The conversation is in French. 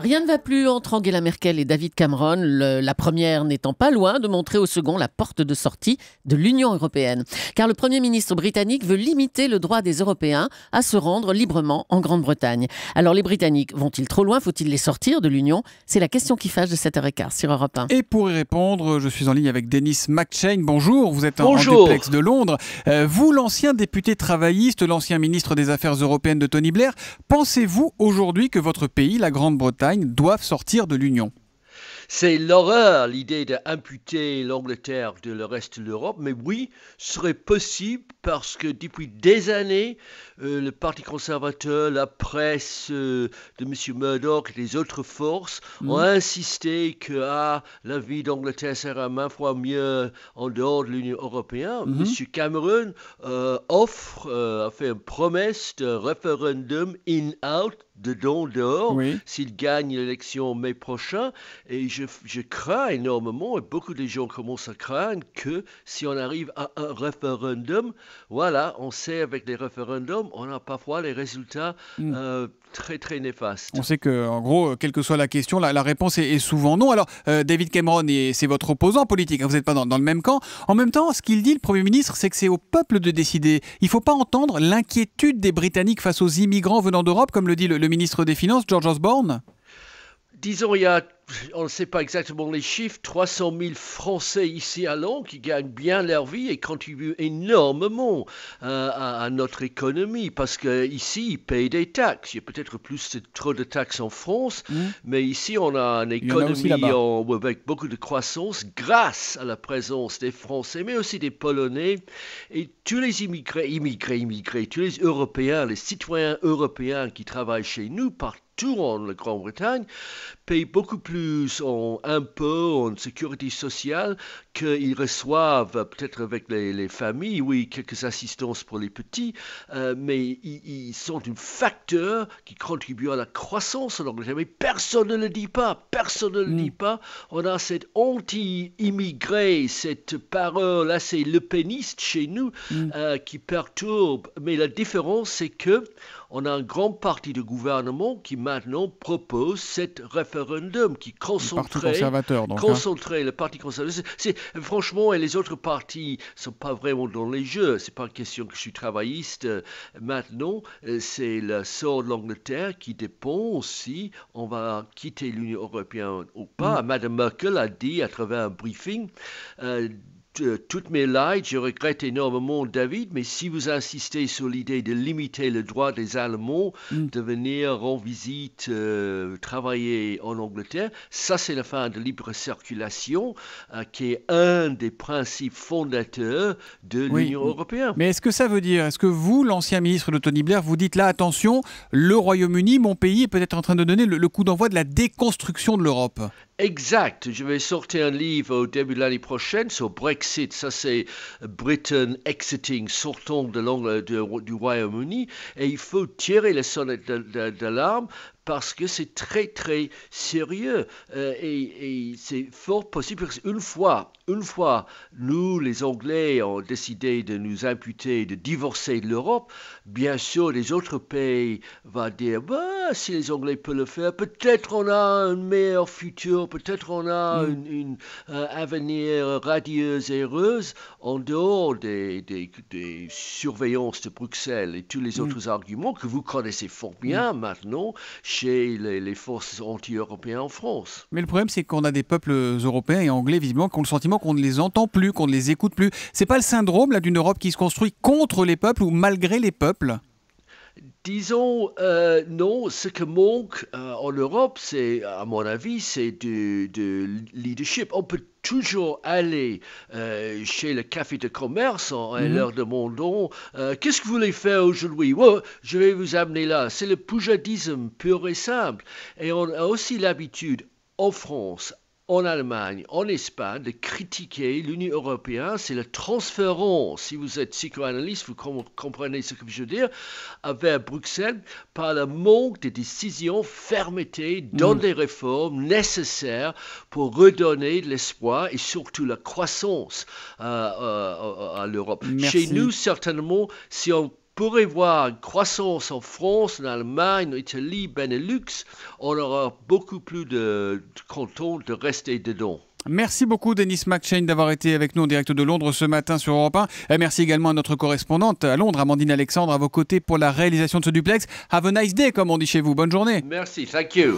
Rien ne va plus entre Angela Merkel et David Cameron, la première n'étant pas loin de montrer au second la porte de sortie de l'Union européenne. Car le Premier ministre britannique veut limiter le droit des Européens à se rendre librement en Grande-Bretagne. Alors les Britanniques vont-ils trop loin Faut-il les sortir de l'Union C'est la question qui fâche de 7h15 sur Europe 1. Et pour y répondre, je suis en ligne avec Denis McChain. Bonjour, vous êtes un duplex de Londres. Euh, vous, l'ancien député travailliste, l'ancien ministre des Affaires européennes de Tony Blair, pensez-vous aujourd'hui que votre pays, la Grande-Bretagne, doivent sortir de l'Union. C'est l'horreur, l'idée d'imputer l'Angleterre de le reste de l'Europe, mais oui, serait possible parce que depuis des années, euh, le Parti conservateur, la presse euh, de M. Murdoch et les autres forces mm. ont insisté que ah, la vie d'Angleterre sera maintes fois mieux en dehors de l'Union européenne. M. Mm-hmm. Cameron euh, offre, a fait une promesse de référendum in-out dedans, dehors, s'il gagne l'élection mai prochain. Et je, je, crains énormément, et beaucoup de gens commencent à craindre, que si on arrive à un référendum, voilà, on sait avec les référendums, on a parfois les résultats mm. euh, très très néfastes. On sait que, en gros, euh, quelle que soit la question, la, réponse est, souvent non. Alors, euh, David Cameron, c'est votre opposant politique, hein, vous n'êtes pas dans, le même camp. En même temps, ce qu'il dit, le Premier ministre, c'est que c'est au peuple de décider. Il ne faut pas entendre l'inquiétude des Britanniques face aux immigrants venant d'Europe, comme le dit le, le ministre des Finances, George Osborne. Disons, il y a on ne sait pas exactement les chiffres, 300 000 Français ici à Londres qui gagnent bien leur vie et contribuent énormément euh, à, notre économie parce qu'ici, ils payent des taxes. Il y a peut-être plus de, trop de taxes en France, mmh. mais ici, on a une économie avec beaucoup de croissance grâce à la présence des Français, mais aussi des Polonais et tous les immigrés, immigrés, immigrés, tous les Européens, les citoyens européens qui travaillent chez nous partout en Grande-Bretagne payent beaucoup plus en impôts, en sécurité sociale, qu'ils reçoivent, peut-être avec les, familles, oui, quelques assistances pour les petits, euh, mais ils, sont un facteur qui contribue à la croissance en Angleterre. Mais personne ne le dit pas, personne ne le dit mm. pas. On a cette anti-immigré, cette parole assez le péniste chez nous mm. euh, qui perturbe. Mais la différence, c'est que on a un grand parti de gouvernement qui maintenant propose cette référendum qui concentre le hein. le parti conservateur. C'est, franchement, et les autres partis sont pas vraiment dans les jeux. C'est pas une question que je suis travailliste maintenant. Euh, c'est le sort de l'Angleterre qui dépend si on va quitter l'Union européenne ou pas. Mm. Madame Merkel a dit à travers un briefing. Euh, euh, toutes mes lives, je regrette énormément David, mais si vous insistez sur l'idée de limiter le droit des Allemands mm. de venir en visite, euh, travailler en Angleterre, ça c'est la fin de libre circulation, euh, qui est un des principes fondateurs de l'Union européenne. Mais est-ce que ça veut dire, est-ce que vous, l'ancien ministre de Tony Blair, vous dites là, attention, le Royaume-Uni, mon pays, est peut-être en train de donner le coup d'envoi de la déconstruction de l'Europe Exact. Je vais sortir un livre au début de l'année prochaine sur Brexit. Ça, c'est Britain exiting, sortant de l'angle du Royaume-Uni. Et il faut tirer les sonnettes d'alarme parce que c'est très, très sérieux. Euh, et, c'est fort possible Une fois, une fois, nous, les Anglais, avons décidé de nous imputer, de divorcer de l'Europe, bien sûr, les autres pays vont dire, bah, si les Anglais peuvent le faire, peut-être on a un meilleur futur peut-être on a mm. une, un euh, avenir radieux et heureux en dehors des, surveillances de Bruxelles et tous les mm. autres arguments que vous connaissez fort mm. bien maintenant chez les, forces anti-européennes en France. Mais le problème, c'est qu'on a des peuples européens et anglais, visiblement, qui ont le sentiment qu'on ne les entend plus, qu'on ne les écoute plus. C'est pas le syndrome d'une Europe qui se construit contre les peuples ou malgré les peuples Disons, euh, non, ce que manque euh, en Europe, c'est, à mon avis, c'est du, leadership. On peut toujours aller euh, chez le café de commerce en mhm. leur demandant Qu'est-ce que vous voulez faire aujourd'hui oh, Je vais vous amener là. C'est le poujadisme pur et simple. Et on a aussi l'habitude en France, en Allemagne, en Espagne, de critiquer l'Union européenne, c'est la transférence, si vous êtes psychoanalyste, vous comprenez ce que je veux dire, vers Bruxelles par le manque de décisions, fermeté dans mm. les réformes nécessaires pour redonner de l'espoir et surtout la croissance euh, euh, euh, à l'Europe. Chez nous, certainement, si on pourrez voir une croissance en France, en Allemagne, en Italie, Benelux. On aura beaucoup plus de, de de rester dedans. Merci beaucoup Denis McShane d'avoir été avec nous en direct de Londres ce matin sur Europe 1. Et euh, merci également à notre correspondante à Londres, Amandine Alexandre, à vos côtés pour la réalisation de ce duplex. Have a nice day, comme on dit chez vous. Bonne journée. Merci, thank you.